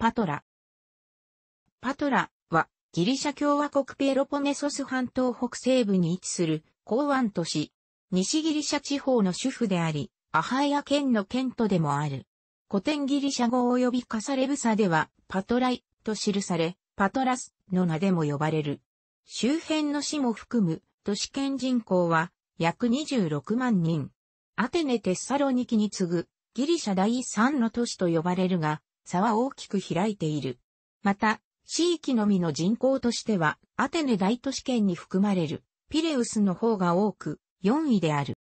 パトラ。パトラはギリシャ共和国ペロポネソス半島北西部に位置する港湾都市、西ギリシャ地方の主婦であり、アハイア県の県都でもある。古典ギリシャ語及びカサレブサではパトライと記され、パトラスの名でも呼ばれる。周辺の市も含む都市圏人口は約26万人。アテネ・テッサロニキに次ぐギリシャ第3の都市と呼ばれるが、差は大きく開いている。また、地域のみの人口としては、アテネ大都市圏に含まれる、ピレウスの方が多く、4位である。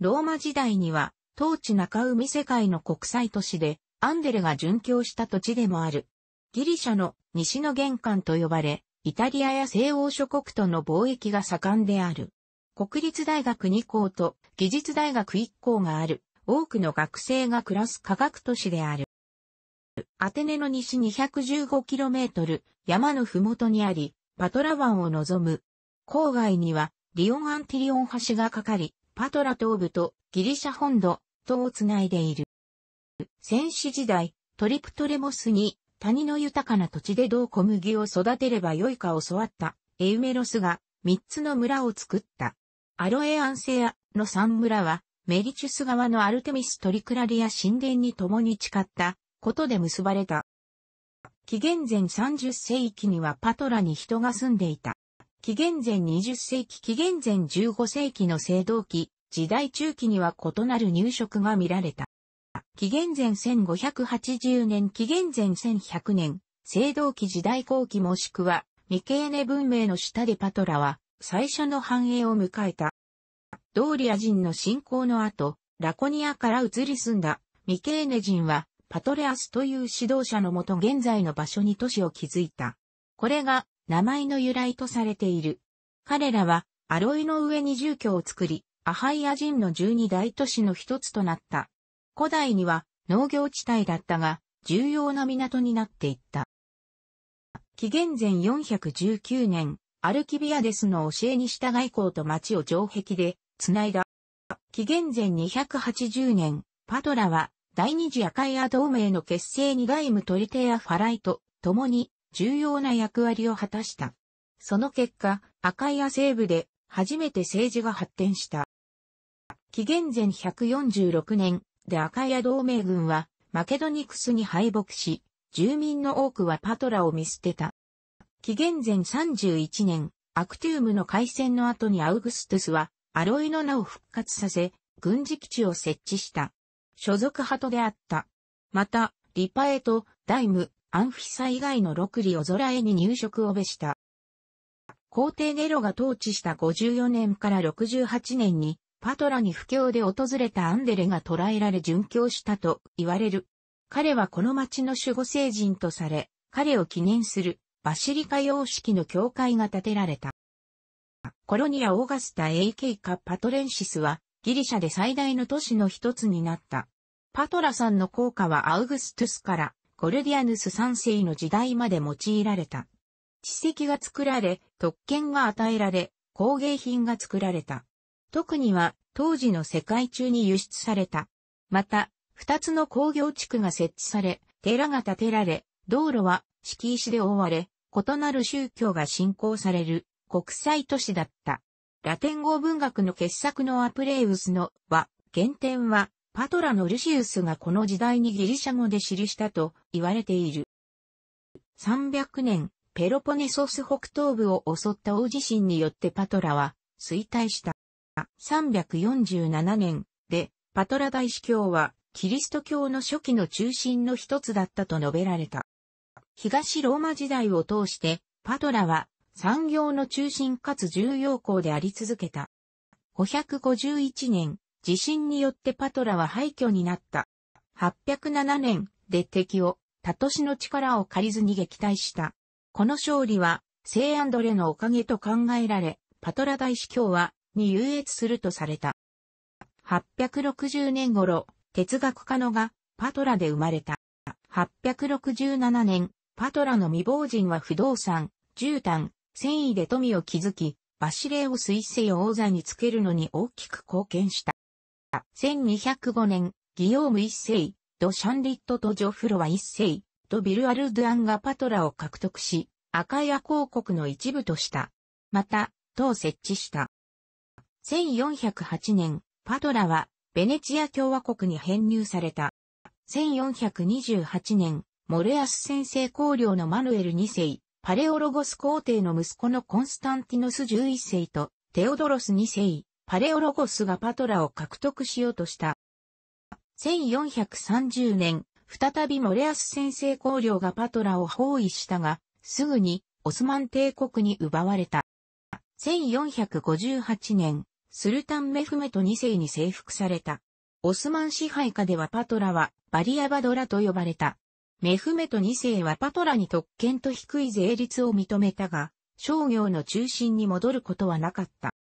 ローマ時代には、当地中海世界の国際都市で、アンデレが殉教した土地でもある。ギリシャの西の玄関と呼ばれ、イタリアや西欧諸国との貿易が盛んである。国立大学2校と技術大学1校がある、多くの学生が暮らす科学都市である。アテネの西 215km、山のふもとにあり、パトラ湾を望む。郊外には、リオンアンティリオン橋がかかり、パトラ東部とギリシャ本土、とをつないでいる。戦死時代、トリプトレモスに、谷の豊かな土地でどう小麦を育てればよいか教わった、エウメロスが、三つの村を作った。アロエアンセアの三村は、メリチュス側のアルテミス・トリクラリア神殿に共に誓ったことで結ばれた。紀元前30世紀にはパトラに人が住んでいた。紀元前20世紀紀元前15世紀の青銅器、時代中期には異なる入植が見られた。紀元前1580年紀元前1100年、青銅器時代後期もしくは、ミケーネ文明の下でパトラは、最初の繁栄を迎えた。ドーリア人の侵攻の後、ラコニアから移り住んだミケーネ人は、パトレアスという指導者のもと現在の場所に都市を築いた。これが名前の由来とされている。彼らはアロイの上に住居を作り、アハイア人の十二大都市の一つとなった。古代には農業地帯だったが、重要な港になっていった。紀元前419年、アルキビアデスの教えに従い校と町を城壁で繋いだ。紀元前280年、パトラは第二次アカイア同盟の結成に外務トリテア・ファライと共に重要な役割を果たした。その結果、アカイア西部で初めて政治が発展した。紀元前146年でアカイア同盟軍はマケドニクスに敗北し、住民の多くはパトラを見捨てた。紀元前31年、アクティウムの海戦の後にアウグストゥスはアロイの名を復活させ、軍事基地を設置した。所属派と出会った。また、リパエとダイム、アンフィサ以外の六里を空へに入植をべした。皇帝ネロが統治した54年から68年に、パトラに不況で訪れたアンデレが捕らえられ殉教したと言われる。彼はこの町の守護聖人とされ、彼を記念するバシリカ様式の教会が建てられた。コロニア・オーガスタ AK カ・パトレンシスはギリシャで最大の都市の一つになった。パトラさんの効果はアウグストゥスからコルディアヌス3世の時代まで用いられた。地石が作られ、特権が与えられ、工芸品が作られた。特には当時の世界中に輸出された。また、二つの工業地区が設置され、寺が建てられ、道路は敷石で覆われ、異なる宗教が信仰される国際都市だった。ラテン語文学の傑作のアプレウスのは、原点は、パトラのルシウスがこの時代にギリシャ語で記したと言われている。300年、ペロポネソス北東部を襲った大地震によってパトラは衰退した。347年で、パトラ大司教は、キリスト教の初期の中心の一つだったと述べられた。東ローマ時代を通して、パトラは産業の中心かつ重要校であり続けた。551年、地震によってパトラは廃墟になった。807年、で敵を、タトシの力を借りずに撃退した。この勝利は、聖アンドレのおかげと考えられ、パトラ大司教は、に優越するとされた。860年頃、哲学家のが、パトラで生まれた。867年、パトラの未亡人は不動産、絨毯、戦意で富を築き、バシレオス一世を王座につけるのに大きく貢献した。1205年、ギヨーム一世、ド・シャンリットとジョフロワ一世、ドビルアルドゥアンがパトラを獲得し、赤屋公国の一部とした。また、党設置した。1408年、パトラは、ベネチア共和国に編入された。1428年、モレアス先制公領のマヌエル二世、パレオロゴス皇帝の息子のコンスタンティノス11世とテオドロス2世、パレオロゴスがパトラを獲得しようとした。1430年、再びモレアス先制公領がパトラを包囲したが、すぐにオスマン帝国に奪われた。1458年、スルタンメフメト2世に征服された。オスマン支配下ではパトラはバリアバドラと呼ばれた。メフメト2世はパトラに特権と低い税率を認めたが、商業の中心に戻ることはなかった。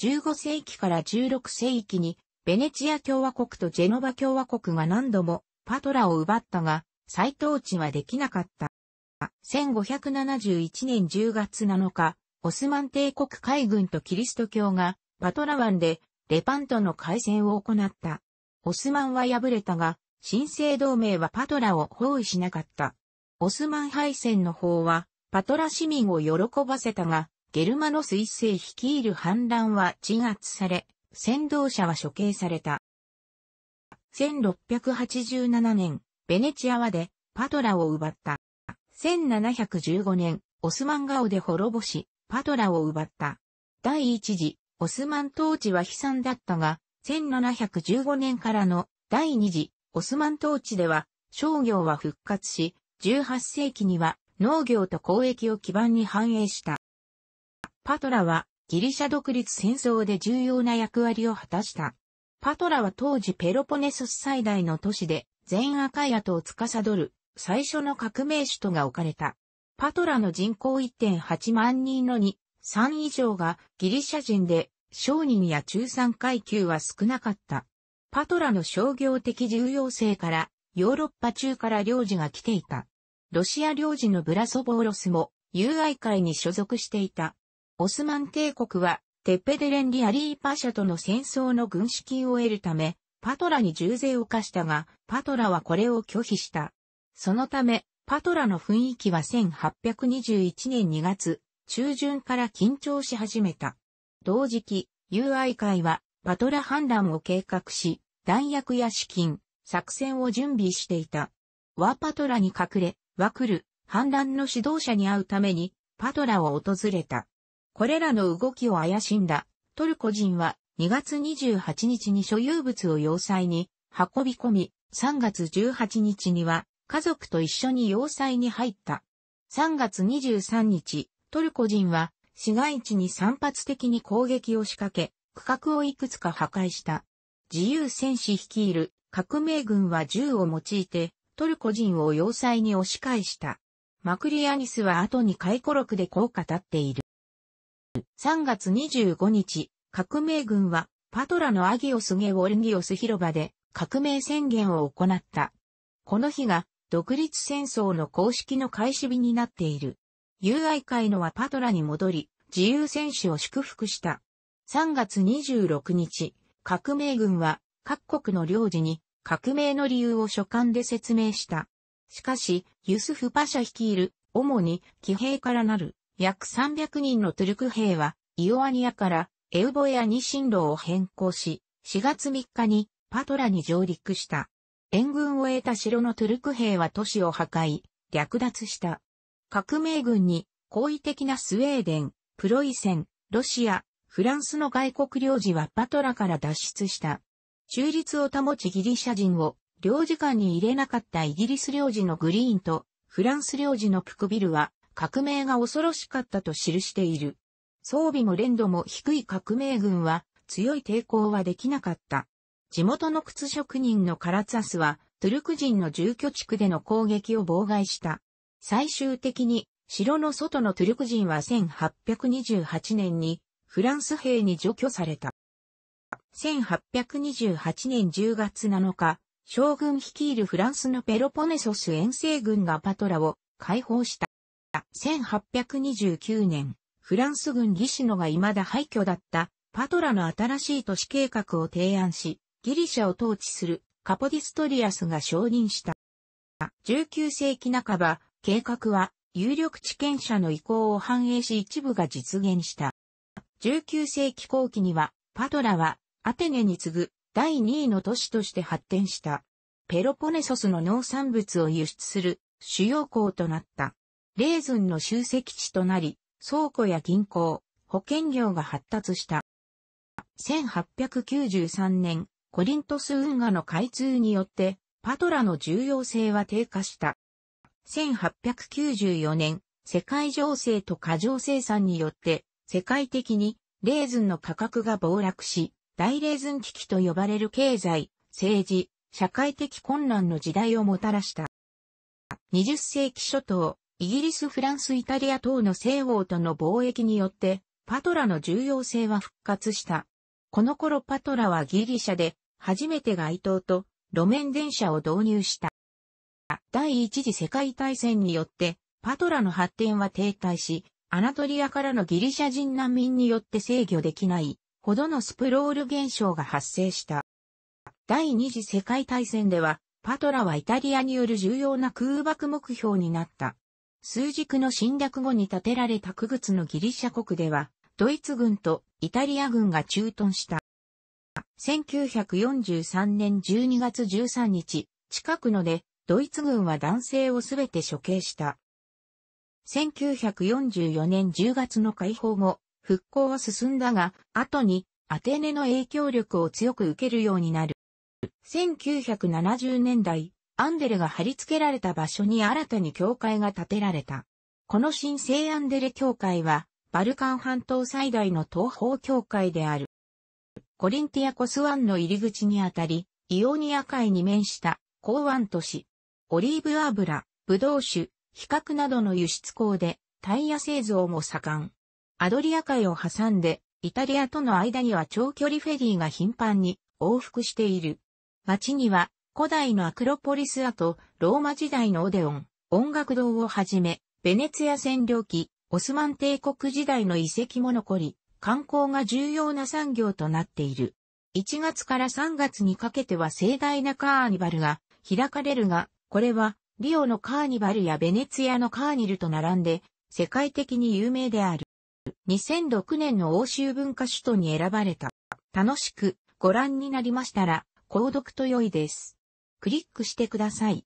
15世紀から16世紀に、ベネチア共和国とジェノバ共和国が何度もパトラを奪ったが、再統治はできなかった。1571年10月7日、オスマン帝国海軍とキリスト教がパトラ湾でレパントの海戦を行った。オスマンは敗れたが、新生同盟はパトラを包囲しなかった。オスマン敗戦の方は、パトラ市民を喜ばせたが、ゲルマノス一世率いる反乱は鎮圧され、先導者は処刑された。1687年、ベネチアはで、パトラを奪った。1715年、オスマン顔で滅ぼし、パトラを奪った。第一次、オスマン統治は悲惨だったが、1715年からの第二次オスマン統治では商業は復活し、18世紀には農業と交易を基盤に反映した。パトラはギリシャ独立戦争で重要な役割を果たした。パトラは当時ペロポネソス最大の都市で全アカイとを司る最初の革命首都が置かれた。パトラの人口1.8万人の2、3以上がギリシャ人で商人や中産階級は少なかった。パトラの商業的重要性から、ヨーロッパ中から領事が来ていた。ロシア領事のブラソボーロスも、友愛会に所属していた。オスマン帝国は、テッペデレン・リアリー・パシャとの戦争の軍資金を得るため、パトラに重税を課したが、パトラはこれを拒否した。そのため、パトラの雰囲気は1821年2月、中旬から緊張し始めた。同時期、友愛会はバトラ反乱を計画し、弾薬や資金、作戦を準備していた。ワーパトラに隠れ、ワクル、反乱の指導者に会うために、パトラを訪れた。これらの動きを怪しんだ、トルコ人は2月28日に所有物を要塞に運び込み、3月18日には家族と一緒に要塞に入った。3月23日、トルコ人は市街地に散発的に攻撃を仕掛け、区画をいくつか破壊した。自由戦士率いる革命軍は銃を用いてトルコ人を要塞に押し返した。マクリアニスは後に回顧録でこう語っている。3月25日、革命軍はパトラのアギオスゲウォルギオス広場で革命宣言を行った。この日が独立戦争の公式の開始日になっている。友愛会のはパトラに戻り、自由戦士を祝福した。3月26日、革命軍は各国の領事に革命の理由を書簡で説明した。しかし、ユスフパシャ率いる、主に騎兵からなる約300人のトゥルク兵は、イオアニアからエウボエアに進路を変更し、4月3日にパトラに上陸した。援軍を得た城のトゥルク兵は都市を破壊、略奪した。革命軍に好意的なスウェーデン、プロイセン、ロシア、フランスの外国領事はパトラから脱出した。中立を保ちギリシャ人を領事館に入れなかったイギリス領事のグリーンとフランス領事のプクビルは革命が恐ろしかったと記している。装備も連度も低い革命軍は強い抵抗はできなかった。地元の靴職人のカラツアスはトゥルク人の住居地区での攻撃を妨害した。最終的に城の外のトゥルク人は1828年にフランス兵に除去された。1828年10月7日、将軍率いるフランスのペロポネソス遠征軍がパトラを解放した。1829年、フランス軍ギシノが未だ廃墟だったパトラの新しい都市計画を提案し、ギリシャを統治するカポディストリアスが承認した。19世紀半ば、計画は有力地権者の意向を反映し一部が実現した。19世紀後期には、パトラはアテネに次ぐ第2位の都市として発展した。ペロポネソスの農産物を輸出する主要港となった。レーズンの集積地となり、倉庫や銀行、保険業が発達した。1893年、コリントス運河の開通によって、パトラの重要性は低下した。1894年、世界情勢と過剰生産によって、世界的にレーズンの価格が暴落し、大レーズン危機と呼ばれる経済、政治、社会的混乱の時代をもたらした。20世紀初頭、イギリス、フランス、イタリア等の西欧との貿易によって、パトラの重要性は復活した。この頃パトラはギリシャで、初めて街灯と路面電車を導入した。第一次世界大戦によって、パトラの発展は停滞し、アナトリアからのギリシャ人難民によって制御できないほどのスプロール現象が発生した。第二次世界大戦では、パトラはイタリアによる重要な空爆目標になった。数軸の侵略後に建てられた区物のギリシャ国では、ドイツ軍とイタリア軍が駐屯した。1943年12月13日、近くので、ドイツ軍は男性をすべて処刑した。1944年10月の解放後、復興は進んだが、後にアテネの影響力を強く受けるようになる。1970年代、アンデレが貼り付けられた場所に新たに教会が建てられた。この新聖アンデレ教会は、バルカン半島最大の東方教会である。コリンティアコス湾の入り口にあたり、イオニア海に面した港湾都市。オリーブ油、ブドウ酒、比較などの輸出港でタイヤ製造も盛ん。アドリア海を挟んで、イタリアとの間には長距離フェリーが頻繁に往復している。街には古代のアクロポリス跡、ローマ時代のオデオン、音楽堂をはじめ、ベネツィア占領期、オスマン帝国時代の遺跡も残り、観光が重要な産業となっている。1月から3月にかけては盛大なカーニバルが開かれるが、これはリオのカーニバルやベネツィアのカーニルと並んで、世界的に有名である。2006年の欧州文化首都に選ばれた。楽しくご覧になりましたら、購読と良いです。クリックしてください。